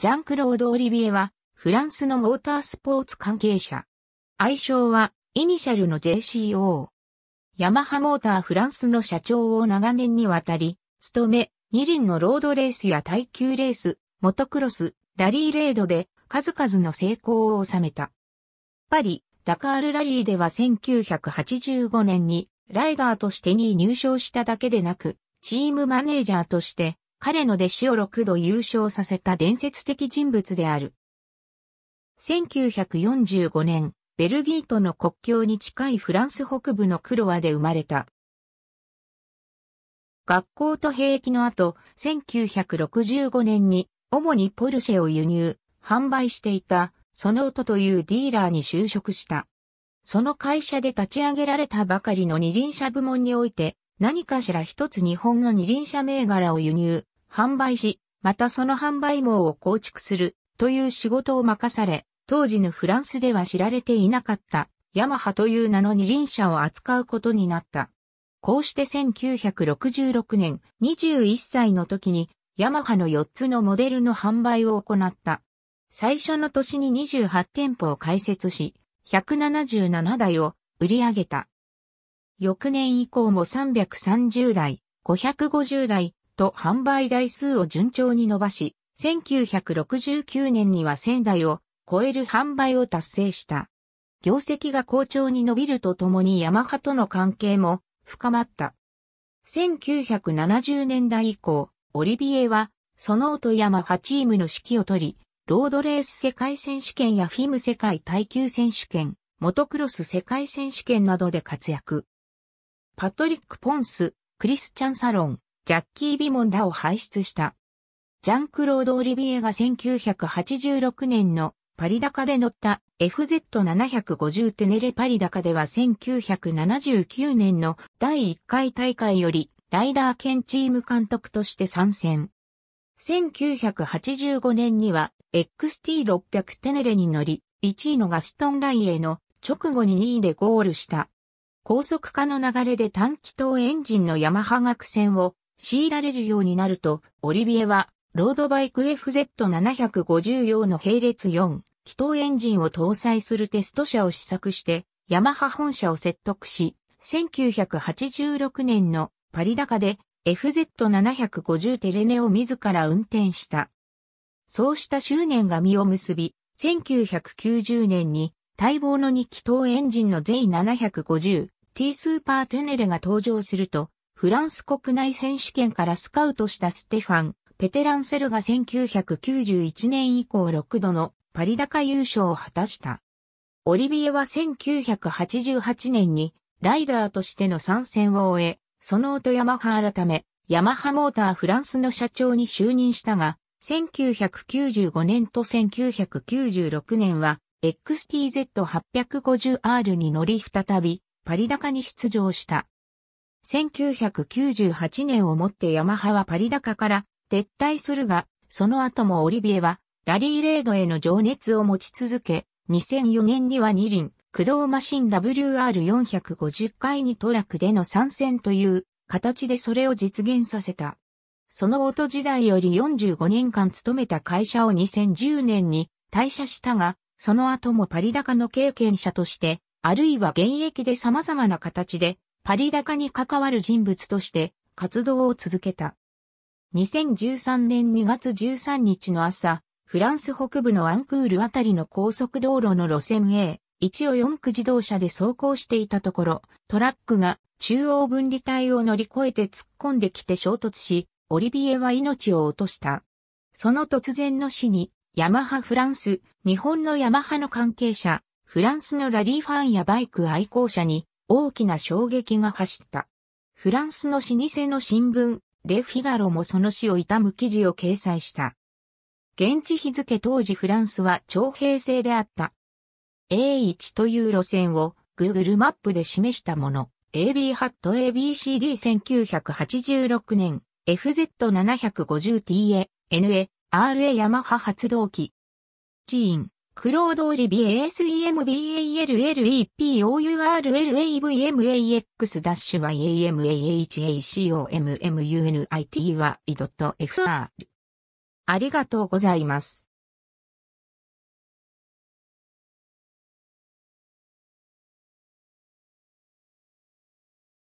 ジャンクロード・オリビエは、フランスのモータースポーツ関係者。愛称は、イニシャルの JCO。ヤマハモーターフランスの社長を長年にわたり、務め、二輪のロードレースや耐久レース、モトクロス、ラリーレードで、数々の成功を収めた。パリ、ダカールラリーでは1985年に、ライダーとして2位入賞しただけでなく、チームマネージャーとして、彼の弟子を6度優勝させた伝説的人物である。1945年、ベルギーとの国境に近いフランス北部のクロワで生まれた。学校と兵役の後、1965年に主にポルシェを輸入、販売していた、その音というディーラーに就職した。その会社で立ち上げられたばかりの二輪車部門において、何かしら一つ日本の二輪車銘柄を輸入、販売し、またその販売網を構築するという仕事を任され、当時のフランスでは知られていなかったヤマハという名の二輪車を扱うことになった。こうして1966年21歳の時にヤマハの4つのモデルの販売を行った。最初の年に28店舗を開設し、177台を売り上げた。翌年以降も330台、550台、と販売台数を順調に伸ばし、1969年には仙台を超える販売を達成した。業績が好調に伸びるとともにヤマハとの関係も深まった。1970年代以降、オリビエは、その音ヤマハチームの指揮を取り、ロードレース世界選手権やフィム世界耐久選手権、モトクロス世界選手権などで活躍。パトリック・ポンス、クリスチャン・サロン、ジャッキー・ビモンらを輩出した。ジャンクロード・オリビエが1986年のパリ高で乗った FZ750 テネレパリ高では1979年の第1回大会よりライダー兼チーム監督として参戦。1985年には XT600 テネレに乗り、1位のガストン・ライエの直後に2位でゴールした。高速化の流れで短気筒エンジンのヤマハ学船を強いられるようになると、オリビエは、ロードバイク FZ750 用の並列4、気筒エンジンを搭載するテスト車を試作して、ヤマハ本社を説得し、1986年のパリ高で FZ750 テレネを自ら運転した。そうした執念が実を結び、1990年に待望の2気筒エンジンの Z750T スーパーテネレが登場すると、フランス国内選手権からスカウトしたステファン、ペテランセルが1991年以降6度のパリ高優勝を果たした。オリビエは1988年にライダーとしての参戦を終え、その後ヤマハ改め、ヤマハモーターフランスの社長に就任したが、1995年と1996年は XTZ850R に乗り再びパリ高に出場した。1998年をもってヤマハはパリ高から撤退するが、その後もオリビエはラリーレードへの情熱を持ち続け、2004年には二輪、駆動マシン WR450 回にトラックでの参戦という形でそれを実現させた。そのオート時代より45年間勤めた会社を2010年に退社したが、その後もパリ高の経験者として、あるいは現役で様々な形でパリ高に関わる人物として活動を続けた。2013年2月13日の朝、フランス北部のアンクールあたりの高速道路の路線 A1 を4区自動車で走行していたところ、トラックが中央分離帯を乗り越えて突っ込んできて衝突し、オリビエは命を落とした。その突然の死に、ヤマハフランス、日本のヤマハの関係者、フランスのラリーファンやバイク愛好者に大きな衝撃が走った。フランスの老舗の新聞、レ・フィガロもその死を悼む記事を掲載した。現地日付当時フランスは徴兵制であった。A1 という路線を Google マップで示したもの。AB ハット ABCD1986 年 FZ750TA NA RA ヤマハ発動機。寺院クロードオリビ ASEMBALLERAVMAVAX-YAMAHACOMMUNITY は i.fr。ありがとうございます。